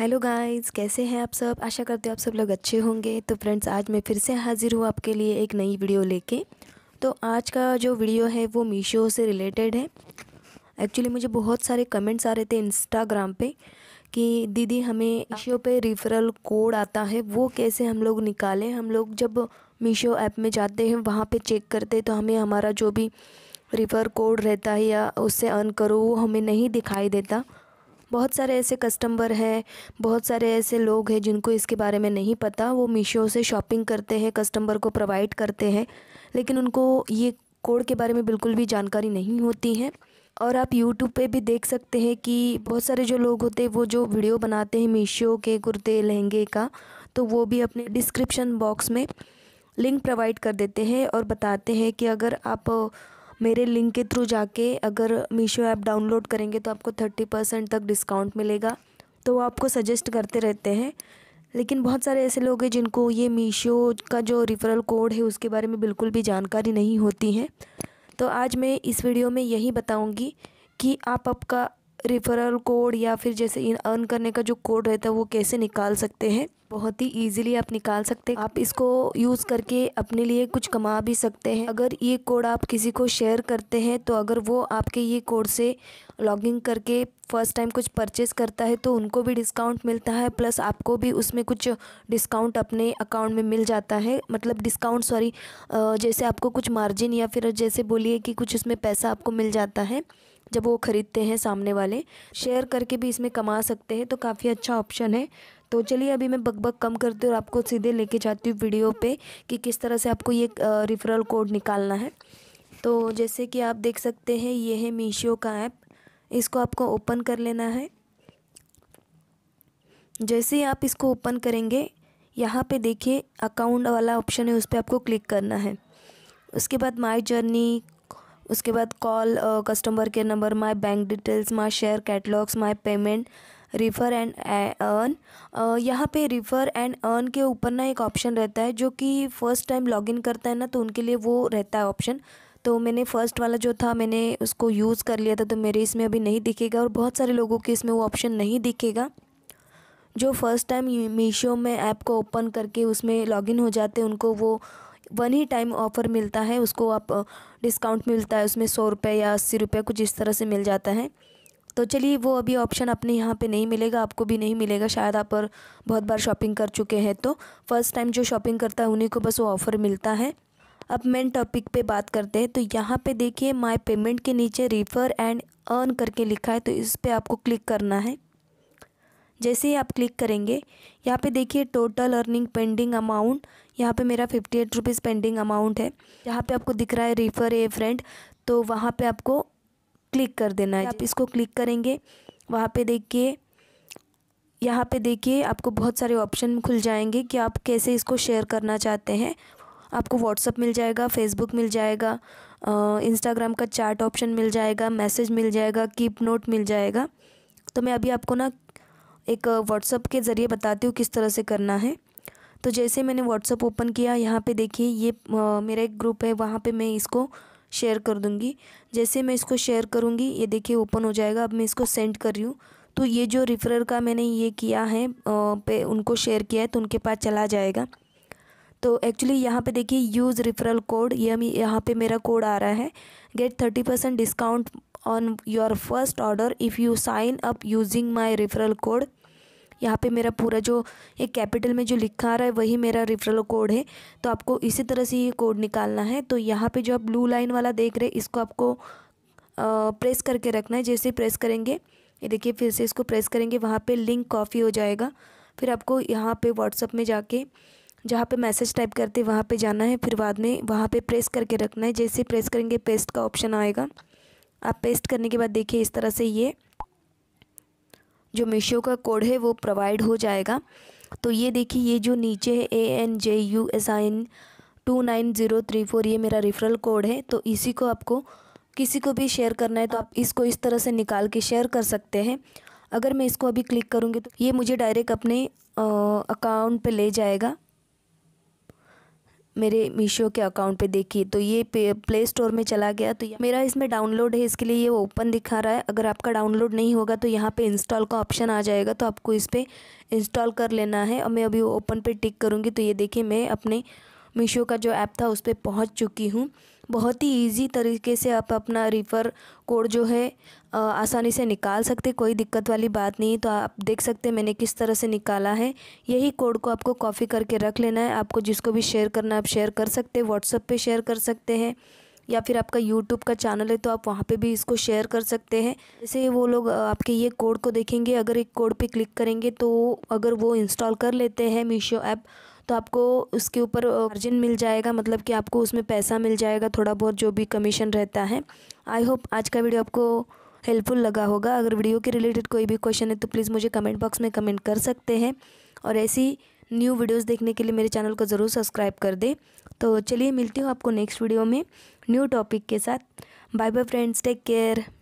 hello guys कैसे हैं आप सब आशा करते हो आप सब लोग अच्छे होंगे तो फ्रेंड्स आज मैं फिर से हाजिर हूँ आपके लिए एक नई वीडियो लेके तो आज का जो वीडियो है वो मीशो से रिलेटेड है एक्चुअली मुझे बहुत सारे कमेंट्स आ रहे थे इंस्टाग्राम पे कि दीदी हमें मीशो पे रिफ़रल कोड आता है वो कैसे हम लोग निकालें हम लोग जब मीशो ऐप में जाते हैं वहाँ पर चेक करते तो हमें हमारा जो भी रिफ़र कोड रहता है या उससे अर्न करो वो हमें नहीं दिखाई देता बहुत सारे ऐसे कस्टमर हैं बहुत सारे ऐसे लोग हैं जिनको इसके बारे में नहीं पता वो मीशो से शॉपिंग करते हैं कस्टमर को प्रोवाइड करते हैं लेकिन उनको ये कोड के बारे में बिल्कुल भी जानकारी नहीं होती है और आप YouTube पे भी देख सकते हैं कि बहुत सारे जो लोग होते हैं वो जो वीडियो बनाते हैं मीशो के कुर्ते लहंगे का तो वो भी अपने डिस्क्रिप्शन बॉक्स में लिंक प्रोवाइड कर देते हैं और बताते हैं कि अगर आप मेरे लिंक के थ्रू जाके अगर मीशो ऐप डाउनलोड करेंगे तो आपको थर्टी परसेंट तक डिस्काउंट मिलेगा तो वो आपको सजेस्ट करते रहते हैं लेकिन बहुत सारे ऐसे लोग हैं जिनको ये मीशो का जो रिफ़रल कोड है उसके बारे में बिल्कुल भी जानकारी नहीं होती है तो आज मैं इस वीडियो में यही बताऊँगी कि आप आपका रिफ़रल कोड या फिर जैसे इन अर्न करने का जो कोड रहता है वो कैसे निकाल सकते हैं बहुत ही इजीली आप निकाल सकते हैं आप इसको यूज़ करके अपने लिए कुछ कमा भी सकते हैं अगर ये कोड आप किसी को शेयर करते हैं तो अगर वो आपके ये कोड से लॉगिंग करके फर्स्ट टाइम कुछ परचेस करता है तो उनको भी डिस्काउंट मिलता है प्लस आपको भी उसमें कुछ डिस्काउंट अपने अकाउंट में मिल जाता है मतलब डिस्काउंट सॉरी जैसे आपको कुछ मार्जिन या फिर जैसे बोलिए कि कुछ उसमें पैसा आपको मिल जाता है जब वो ख़रीदते हैं सामने वाले शेयर करके भी इसमें कमा सकते हैं तो काफ़ी अच्छा ऑप्शन है तो चलिए अभी मैं बकबक कम करती हूँ और आपको सीधे लेके जाती हूँ वीडियो पे कि किस तरह से आपको ये रिफ़रल कोड निकालना है तो जैसे कि आप देख सकते हैं ये है मीशो का ऐप इसको आपको ओपन कर लेना है जैसे ही आप इसको ओपन करेंगे यहाँ पे देखिए अकाउंट वाला ऑप्शन है उस पर आपको क्लिक करना है उसके बाद माई जर्नी उसके बाद call customer care number my bank details my share catalogues my payment refer and earn यहाँ पे रिफ़र एंड अर्न के ऊपर ना एक ऑप्शन रहता है जो कि फ़र्स्ट टाइम लॉगिन करता है ना तो उनके लिए वो रहता है ऑप्शन तो मैंने फ़र्स्ट वाला जो था मैंने उसको यूज़ कर लिया था तो मेरे इसमें अभी नहीं दिखेगा और बहुत सारे लोगों के इसमें वो ऑप्शन नहीं दिखेगा जो फ़र्स्ट टाइम मीशो में ऐप को ओपन करके उसमें लॉगिन हो जाते हैं उनको वो वन ही टाइम ऑफ़र मिलता है उसको आप डिस्काउंट मिलता है उसमें सौ रुपये या अस्सी रुपये कुछ इस तरह से मिल जाता है तो चलिए वो अभी ऑप्शन अपने यहाँ पे नहीं मिलेगा आपको भी नहीं मिलेगा शायद आप और बहुत बार शॉपिंग कर चुके हैं तो फर्स्ट टाइम जो शॉपिंग करता है उन्हीं को बस वो ऑफ़र मिलता है अब मेन टॉपिक पे बात करते हैं तो यहाँ पे देखिए माय पेमेंट के नीचे रिफ़र एंड अर्न करके लिखा है तो इस पर आपको क्लिक करना है जैसे ही आप क्लिक करेंगे यहाँ पे देखिए टोटल अर्निंग पेंडिंग अमाउंट यहाँ पे मेरा fifty eight rupees pending amount है यहाँ पे आपको दिख रहा है रिफ़र ए फ्रेंड तो वहाँ पे आपको क्लिक कर देना है आप इसको क्लिक करेंगे वहाँ पे देखिए यहाँ पे देखिए आपको बहुत सारे ऑप्शन खुल जाएंगे कि आप कैसे इसको शेयर करना चाहते हैं आपको व्हाट्सअप मिल जाएगा फेसबुक मिल जाएगा इंस्टाग्राम का चैट ऑप्शन मिल जाएगा मैसेज मिल जाएगा कीप नोट मिल जाएगा तो मैं अभी आपको ना एक व्हाट्सअप के ज़रिए बताती हूँ किस तरह से करना है तो जैसे मैंने व्हाट्सअप ओपन किया यहाँ पे देखिए ये आ, मेरा एक ग्रुप है वहाँ पे मैं इसको शेयर कर दूँगी जैसे मैं इसको शेयर करूँगी ये देखिए ओपन हो जाएगा अब मैं इसको सेंड कर रही हूँ तो ये जो रिफरर का मैंने ये किया है पे उनको शेयर किया है तो उनके पास चला जाएगा तो एक्चुअली यहाँ पे देखिए यूज़ रिफरल कोड ये हम यहाँ पे मेरा कोड आ रहा है get thirty percent discount on your first order if you sign up using my referral code यहाँ पे मेरा पूरा जो ये कैपिटल में जो लिखा आ रहा है वही मेरा रिफरल कोड है तो आपको इसी तरह से ये कोड निकालना है तो यहाँ पे जो आप ब्लू लाइन वाला देख रहे हैं इसको आपको प्रेस करके रखना है जैसे प्रेस करेंगे ये देखिए फिर से इसको प्रेस करेंगे वहाँ पर लिंक कॉफ़ी हो जाएगा फिर आपको यहाँ पर व्हाट्सअप में जाके जहाँ पे मैसेज टाइप करते वहाँ पे जाना है फिर बाद में वहाँ पे प्रेस करके रखना है जैसे प्रेस करेंगे पेस्ट का ऑप्शन आएगा आप पेस्ट करने के बाद देखिए इस तरह से ये जो मीशो का कोड है वो प्रोवाइड हो जाएगा तो ये देखिए ये जो नीचे है A N J U S I N two nine zero three four ये मेरा रेफरल कोड है तो इसी को आपको किसी को भी शेयर करना है तो आप इसको इस तरह से निकाल के शेयर कर सकते हैं अगर मैं इसको अभी क्लिक करूँगी तो ये मुझे डायरेक्ट अपने अकाउंट पे ले जाएगा मेरे मीशो के अकाउंट पे देखी तो ये प्ले स्टोर में चला गया तो मेरा इसमें डाउनलोड है इसके लिए ये ओपन दिखा रहा है अगर आपका डाउनलोड नहीं होगा तो यहाँ पे इंस्टॉल का ऑप्शन आ जाएगा तो आपको इस पर इंस्टॉल कर लेना है और मैं अभी ओपन पर टिक करूँगी तो ये देखिए मैं अपने मीशो का जो ऐप था उस पर पहुँच चुकी हूँ बहुत ही ईजी तरीके से आप अपना रिफ़र कोड जो है आसानी से निकाल सकते कोई दिक्कत वाली बात नहीं तो आप देख सकते मैंने किस तरह से निकाला है यही कोड को आपको कॉपी करके रख लेना है आपको जिसको भी शेयर करना है आप शेयर कर सकते हैं व्हाट्सएप पर शेयर कर सकते हैं या फिर आपका यूट्यूब का चैनल है तो आप वहाँ पे भी इसको शेयर कर सकते हैं जैसे वो लोग आपके ये कोड को देखेंगे अगर एक कोड पे क्लिक करेंगे तो अगर वो इंस्टॉल कर लेते हैं मीशो ऐप तो आपको उसके ऊपर मार्जिन मिल जाएगा मतलब कि आपको उसमें पैसा मिल जाएगा थोड़ा बहुत जो भी कमीशन रहता है आई होप आज का वीडियो आपको हेल्पफुल लगा होगा अगर वीडियो के रिलेटेड कोई भी क्वेश्चन है तो प्लीज़ मुझे कमेंट बॉक्स में कमेंट कर सकते हैं और ऐसी न्यू वीडियोस देखने के लिए मेरे चैनल को ज़रूर सब्सक्राइब कर दें तो चलिए मिलती हूँ आपको नेक्स्ट वीडियो में न्यू टॉपिक के साथ bye bye friends take care